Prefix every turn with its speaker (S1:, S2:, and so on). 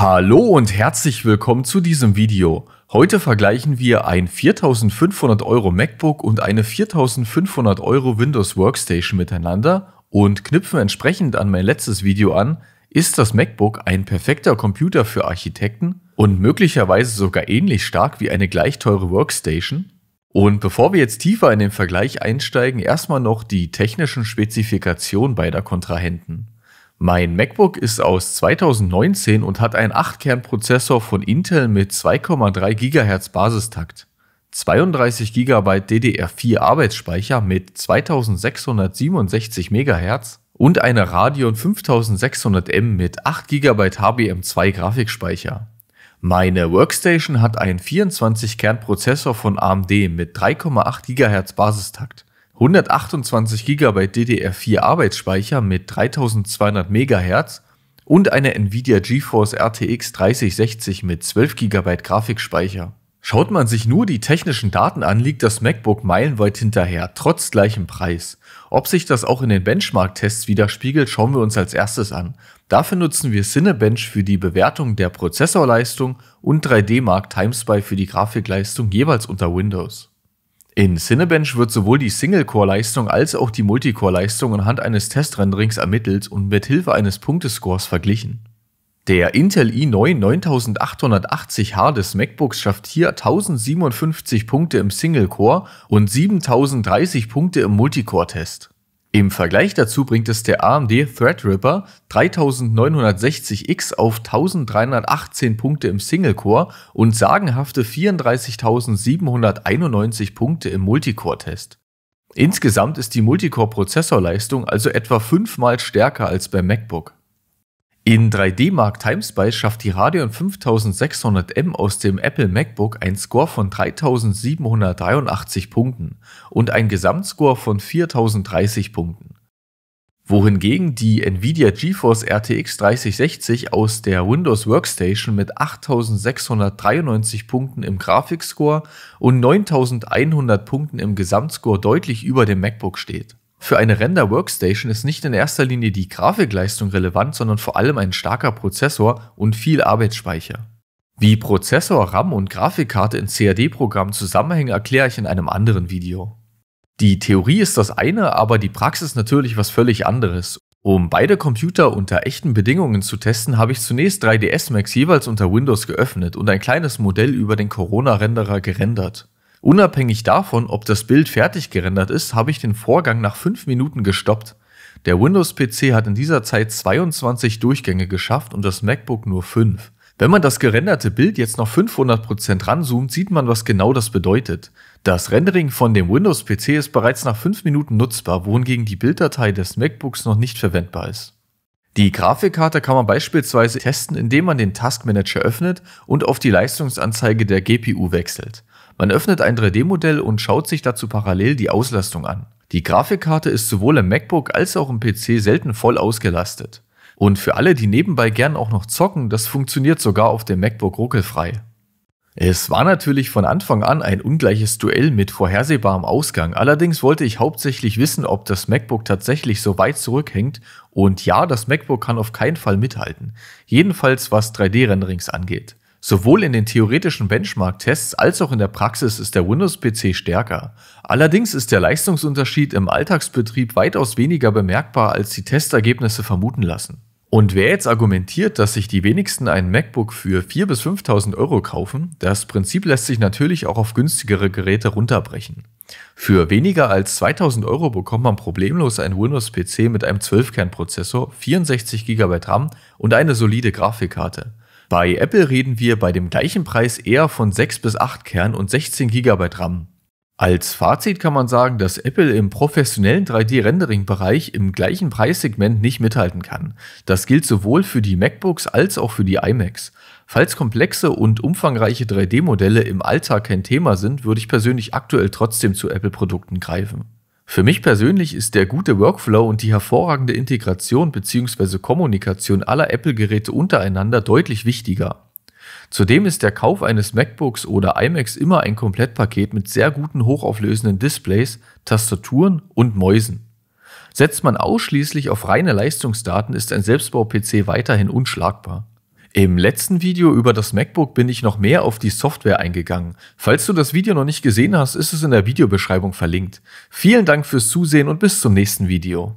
S1: Hallo und herzlich willkommen zu diesem Video. Heute vergleichen wir ein 4500 Euro MacBook und eine 4500 Euro Windows Workstation miteinander und knüpfen entsprechend an mein letztes Video an, ist das MacBook ein perfekter Computer für Architekten und möglicherweise sogar ähnlich stark wie eine gleich teure Workstation? Und bevor wir jetzt tiefer in den Vergleich einsteigen, erstmal noch die technischen Spezifikationen beider Kontrahenten. Mein MacBook ist aus 2019 und hat einen 8-Kern-Prozessor von Intel mit 2,3 GHz Basistakt, 32 GB DDR4 Arbeitsspeicher mit 2667 MHz und eine Radeon 5600M mit 8 GB HBM2 Grafikspeicher. Meine Workstation hat einen 24-Kern-Prozessor von AMD mit 3,8 GHz Basistakt, 128 GB DDR4 Arbeitsspeicher mit 3200 MHz und eine Nvidia GeForce RTX 3060 mit 12 GB Grafikspeicher. Schaut man sich nur die technischen Daten an, liegt das MacBook meilenweit hinterher, trotz gleichem Preis. Ob sich das auch in den Benchmark-Tests widerspiegelt, schauen wir uns als erstes an. Dafür nutzen wir Cinebench für die Bewertung der Prozessorleistung und 3D Mark Timespy für die Grafikleistung jeweils unter Windows. In Cinebench wird sowohl die Single-Core-Leistung als auch die Multicore-Leistung anhand eines Testrenderings ermittelt und mit Hilfe eines Punktescores verglichen. Der Intel i9 9880H des MacBooks schafft hier 1057 Punkte im Single-Core und 7030 Punkte im Multicore-Test. Im Vergleich dazu bringt es der AMD Threadripper 3960X auf 1318 Punkte im Single-Core und sagenhafte 34.791 Punkte im Multicore-Test. Insgesamt ist die Multicore-Prozessorleistung also etwa fünfmal stärker als beim MacBook. In 3D-Mark Timespy schafft die Radeon 5600M aus dem Apple MacBook einen Score von 3783 Punkten und einen Gesamtscore von 4030 Punkten. Wohingegen die Nvidia GeForce RTX 3060 aus der Windows Workstation mit 8693 Punkten im Grafikscore und 9100 Punkten im Gesamtscore deutlich über dem MacBook steht. Für eine Render-Workstation ist nicht in erster Linie die Grafikleistung relevant, sondern vor allem ein starker Prozessor und viel Arbeitsspeicher. Wie Prozessor, RAM und Grafikkarte in CAD-Programmen zusammenhängen, erkläre ich in einem anderen Video. Die Theorie ist das eine, aber die Praxis natürlich was völlig anderes. Um beide Computer unter echten Bedingungen zu testen, habe ich zunächst 3ds Max jeweils unter Windows geöffnet und ein kleines Modell über den Corona-Renderer gerendert. Unabhängig davon, ob das Bild fertig gerendert ist, habe ich den Vorgang nach 5 Minuten gestoppt. Der Windows-PC hat in dieser Zeit 22 Durchgänge geschafft und das MacBook nur 5. Wenn man das gerenderte Bild jetzt noch 500% ranzoomt, sieht man, was genau das bedeutet. Das Rendering von dem Windows-PC ist bereits nach 5 Minuten nutzbar, wohingegen die Bilddatei des MacBooks noch nicht verwendbar ist. Die Grafikkarte kann man beispielsweise testen, indem man den Task Manager öffnet und auf die Leistungsanzeige der GPU wechselt. Man öffnet ein 3D-Modell und schaut sich dazu parallel die Auslastung an. Die Grafikkarte ist sowohl im MacBook als auch im PC selten voll ausgelastet. Und für alle, die nebenbei gern auch noch zocken, das funktioniert sogar auf dem MacBook ruckelfrei. Es war natürlich von Anfang an ein ungleiches Duell mit vorhersehbarem Ausgang. Allerdings wollte ich hauptsächlich wissen, ob das MacBook tatsächlich so weit zurückhängt. Und ja, das MacBook kann auf keinen Fall mithalten. Jedenfalls was 3D-Renderings angeht. Sowohl in den theoretischen Benchmark-Tests als auch in der Praxis ist der Windows-PC stärker. Allerdings ist der Leistungsunterschied im Alltagsbetrieb weitaus weniger bemerkbar, als die Testergebnisse vermuten lassen. Und wer jetzt argumentiert, dass sich die wenigsten einen MacBook für 4.000 bis 5.000 Euro kaufen, das Prinzip lässt sich natürlich auch auf günstigere Geräte runterbrechen. Für weniger als 2.000 Euro bekommt man problemlos einen Windows-PC mit einem 12-Kern-Prozessor, 64 GB RAM und eine solide Grafikkarte. Bei Apple reden wir bei dem gleichen Preis eher von 6 bis 8 Kern und 16 GB RAM. Als Fazit kann man sagen, dass Apple im professionellen 3D-Rendering-Bereich im gleichen Preissegment nicht mithalten kann. Das gilt sowohl für die MacBooks als auch für die iMacs. Falls komplexe und umfangreiche 3D-Modelle im Alltag kein Thema sind, würde ich persönlich aktuell trotzdem zu Apple-Produkten greifen. Für mich persönlich ist der gute Workflow und die hervorragende Integration bzw. Kommunikation aller Apple-Geräte untereinander deutlich wichtiger. Zudem ist der Kauf eines MacBooks oder iMacs immer ein Komplettpaket mit sehr guten hochauflösenden Displays, Tastaturen und Mäusen. Setzt man ausschließlich auf reine Leistungsdaten, ist ein Selbstbau-PC weiterhin unschlagbar. Im letzten Video über das MacBook bin ich noch mehr auf die Software eingegangen. Falls du das Video noch nicht gesehen hast, ist es in der Videobeschreibung verlinkt. Vielen Dank fürs Zusehen und bis zum nächsten Video.